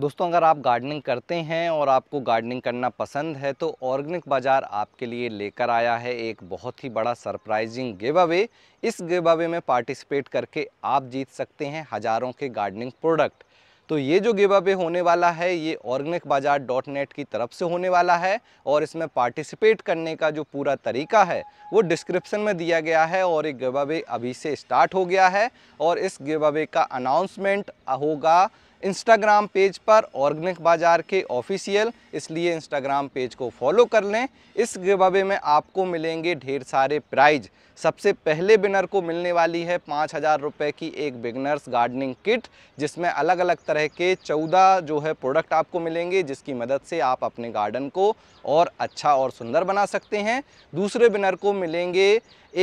दोस्तों अगर आप गार्डनिंग करते हैं और आपको गार्डनिंग करना पसंद है तो ऑर्गेनिक बाज़ार आपके लिए लेकर आया है एक बहुत ही बड़ा सरप्राइजिंग गिव अवे इस गिव अवे में पार्टिसिपेट करके आप जीत सकते हैं हज़ारों के गार्डनिंग प्रोडक्ट तो ये जो गिव अवे होने वाला है ये ऑर्गेनिक बाजार डॉट नेट की तरफ से होने वाला है और इसमें पार्टिसिपेट करने का जो पूरा तरीका है वो डिस्क्रिप्शन में दिया गया है और ये गिव अवे अभी से स्टार्ट हो गया है और इस गिव अवे का अनाउंसमेंट होगा इंस्टाग्राम पेज पर ऑर्गेनिक बाजार के ऑफिशियल इसलिए इंस्टाग्राम पेज को फॉलो कर लें इस गिबावे में आपको मिलेंगे ढेर सारे प्राइज सबसे पहले बिनर को मिलने वाली है पाँच हज़ार रुपये की एक बिगनर्स गार्डनिंग किट जिसमें अलग अलग तरह के चौदह जो है प्रोडक्ट आपको मिलेंगे जिसकी मदद से आप अपने गार्डन को और अच्छा और सुंदर बना सकते हैं दूसरे बिनर को मिलेंगे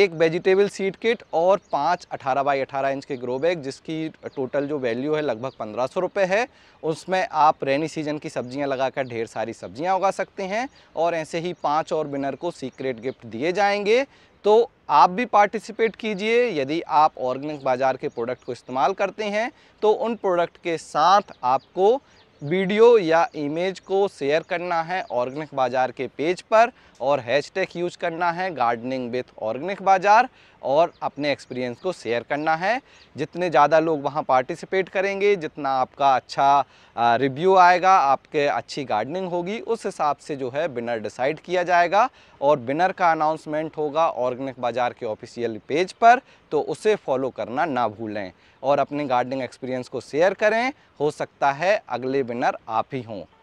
एक वेजिटेबल सीड किट और पाँच अठारह बाई अठारह इंच के ग्रो बैग जिसकी टोटल जो वैल्यू है लगभग पंद्रह सौ रुपये है उसमें आप रेनी सीजन की सब्जियाँ लगाकर ढेर सारी सब्जियां उगा सकते हैं और ऐसे ही पांच और विनर को सीक्रेट गिफ्ट दिए जाएंगे तो आप भी पार्टिसिपेट कीजिए यदि आप ऑर्गेनिक बाज़ार के प्रोडक्ट को इस्तेमाल करते हैं तो उन प्रोडक्ट के साथ आपको वीडियो या इमेज को शेयर करना है ऑर्गेनिक बाज़ार के पेज पर और हैशटैग यूज करना है गार्डनिंग विथ ऑर्गेनिक बाज़ार और अपने एक्सपीरियंस को शेयर करना है जितने ज़्यादा लोग वहाँ पार्टिसिपेट करेंगे जितना आपका अच्छा रिव्यू आएगा आपके अच्छी गार्डनिंग होगी उस हिसाब से जो है विनर डिसाइड किया जाएगा और विनर का अनाउंसमेंट होगा ऑर्गेनिक बाज़ार के ऑफिशियल पेज पर तो उसे फॉलो करना ना भूलें और अपने गार्डनिंग एक्सपीरियंस को शेयर करें हो सकता है अगले विनर आप ही हों